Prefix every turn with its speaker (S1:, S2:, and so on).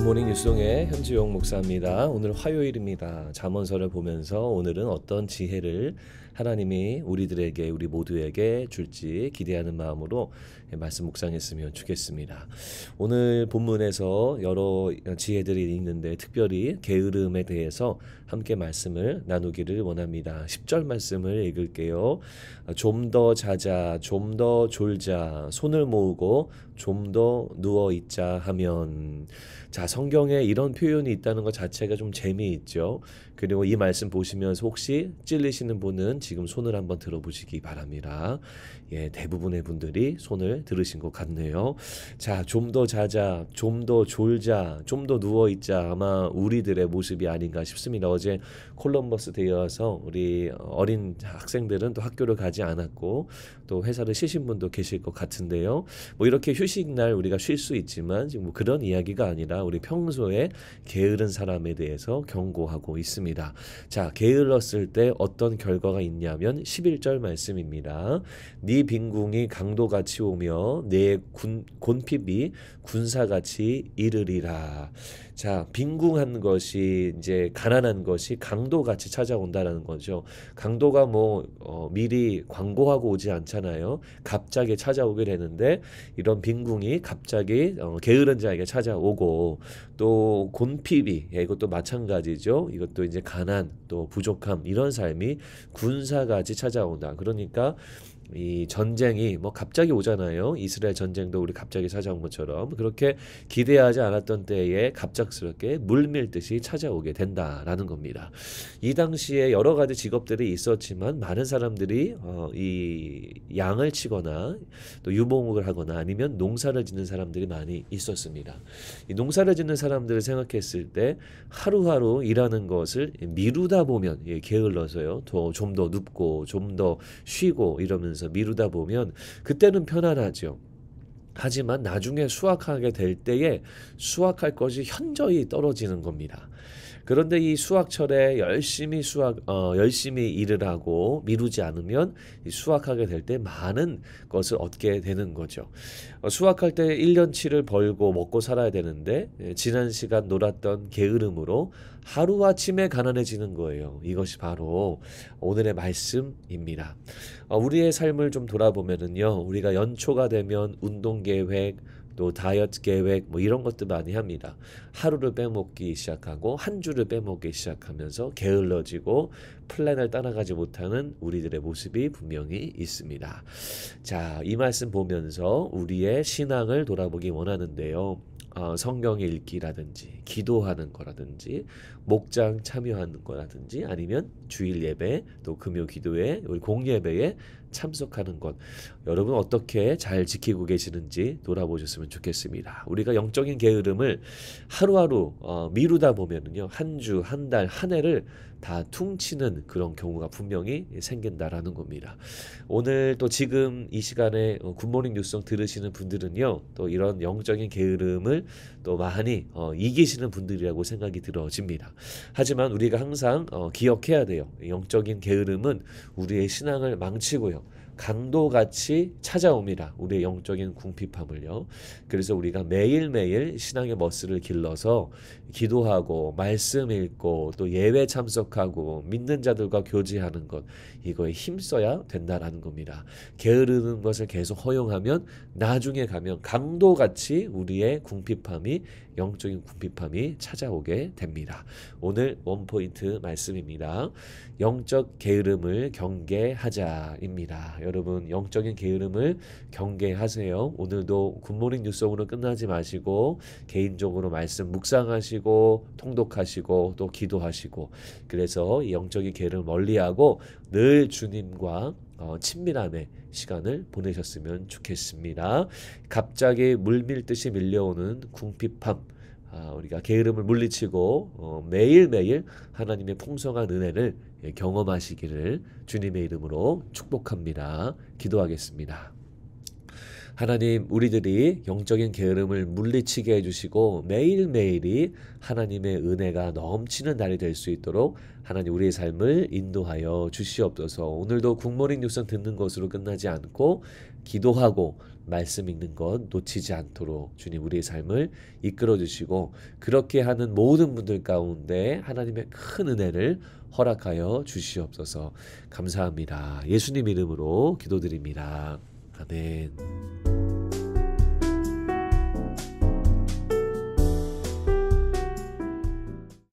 S1: 굿모닝 뉴스의 현지용 목사입니다. 오늘 화요일입니다. 자언서를 보면서 오늘은 어떤 지혜를 하나님이 우리들에게 우리 모두에게 줄지 기대하는 마음으로 말씀 묵상했으면 좋겠습니다. 오늘 본문에서 여러 지혜들이 있는데 특별히 게으름에 대해서 함께 말씀을 나누기를 원합니다. 10절 말씀을 읽을게요. 좀 더 자자, 좀 더 졸자, 손을 모으고 좀 더 누워 있자 하면 자 성경에 이런 표현이 있다는 것 자체가 좀 재미있죠. 그리고 이 말씀 보시면서 혹시 찔리시는 분은 지금 손을 한번 들어보시기 바랍니다. 예, 대부분의 분들이 손을 들으신 것 같네요. 자, 좀 더 자자, 좀 더 졸자, 좀 더 누워 있자 아마 우리들의 모습이 아닌가 싶습니다. 어제 콜럼버스 데이어서 우리 어린 학생들은 또 학교를 가지 않았고 또 회사를 쉬신 분도 계실 것 같은데요. 뭐 이렇게 휴식 날 우리가 쉴 수 있지만 지금 뭐 그런 이야기가 아니라 우리 평소에 게으른 사람에 대해서 경고하고 있습니다. 있니다 자, 게을렀을 때 어떤 결과가 있냐면 11절 말씀입니다. 네 빈궁이 강도같이 오며 네 군, 곤핍이 군사같이 이르리라. 자, 빈궁한 것이 이제 가난한 것이 강도 같이 찾아온다라는 거죠. 강도가 뭐 어, 미리 광고하고 오지 않잖아요. 갑자기 찾아오게 되는데 이런 빈궁이 갑자기 어, 게으른 자에게 찾아오고 또 곤피비 예, 이것도 마찬가지죠. 이것도 이제 가난 또 부족함 이런 삶이 군사같이 찾아온다. 그러니까 이 전쟁이 뭐 갑자기 오잖아요. 이스라엘 전쟁도 우리 갑자기 찾아온 것처럼 그렇게 기대하지 않았던 때에 갑작스럽게 물밀듯이 찾아오게 된다라는 겁니다. 이 당시에 여러 가지 직업들이 있었지만 많은 사람들이 어, 이 양을 치거나 또 유목을 하거나 아니면 농사를 짓는 사람들이 많이 있었습니다. 이 농사를 짓는 사람들을 생각했을 때 하루하루 일하는 것을 미루다 보면 예, 게을러서요. 더좀더 눕고 좀 더 쉬고 이러면서 미루면서 미루다 보면 그때는 편안하죠. 하지만 나중에 수확하게 될 때에 수확할 것이 현저히 떨어지는 겁니다. 그런데 이 수확철에 열심히 수확 어, 열심히 일을 하고 미루지 않으면 수확하게 될 때 많은 것을 얻게 되는 거죠. 어, 수확할 때 1년치를 벌고 먹고 살아야 되는데 예, 지난 시간 놀았던 게으름으로 하루아침에 가난해지는 거예요. 이것이 바로 오늘의 말씀입니다. 어, 우리의 삶을 좀 돌아보면은요, 우리가 연초가 되면 운동 계획, 또 다이어트 계획 뭐 이런 것도 많이 합니다. 하루를 빼먹기 시작하고 한 주를 빼먹기 시작하면서 게을러지고 플랜을 따라가지 못하는 우리들의 모습이 분명히 있습니다. 자, 이 말씀 보면서 우리의 신앙을 돌아보기 원하는데요. 어, 성경 읽기라든지 기도하는 거라든지 목장 참여하는 거라든지 아니면 주일 예배 또 금요 기도회 우리 공예배에 참석하는 것 여러분 어떻게 잘 지키고 계시는지 돌아보셨으면 좋겠습니다. 우리가 영적인 게으름을 하루하루 어, 미루다 보면은요 한 주, 한 달, 한 해를 다 퉁치는 그런 경우가 분명히 생긴다라는 겁니다. 오늘 또 지금 이 시간에 굿모닝 뉴스송 들으시는 분들은요 또 이런 영적인 게으름을 또 많이 어, 이기시는 분들이라고 생각이 들어집니다. 하지만 우리가 항상 어, 기억해야 돼요. 영적인 게으름은 우리의 신앙을 망치고요. 강도같이 찾아옵니다. 우리의 영적인 궁핍함을요. 그래서 우리가 매일매일 신앙의 멋을 길러서 기도하고 말씀 읽고 또 예배 참석하고 믿는 자들과 교제하는 것 이거에 힘써야 된다라는 겁니다. 게으르는 것을 계속 허용하면 나중에 가면 강도같이 우리의 궁핍함이 영적인 궁핍함이 찾아오게 됩니다. 오늘 원포인트 말씀입니다. 영적 게으름을 경계하자입니다. 여러분 영적인 게으름을 경계하세요. 오늘도 굿모닝 뉴스으로 끝나지 마시고 개인적으로 말씀 묵상하시고 통독하시고 또 기도하시고 그래서 영적인 게으름 멀리하고 늘 주님과 어, 친밀함의 시간을 보내셨으면 좋겠습니다. 갑자기 물밀듯이 밀려오는 궁핍함, 아, 우리가 게으름을 물리치고 어, 매일매일 하나님의 풍성한 은혜를 예, 경험하시기를 주님의 이름으로 축복합니다. 기도하겠습니다. 하나님 우리들이 영적인 게으름을 물리치게 해주시고 매일매일이 하나님의 은혜가 넘치는 날이 될 수 있도록 하나님 우리의 삶을 인도하여 주시옵소서 오늘도 국모닝 뉴스 듣는 것으로 끝나지 않고 기도하고 말씀 읽는 것 놓치지 않도록 주님 우리의 삶을 이끌어 주시고 그렇게 하는 모든 분들 가운데 하나님의 큰 은혜를 허락하여 주시옵소서 감사합니다 예수님 이름으로 기도드립니다 아멘.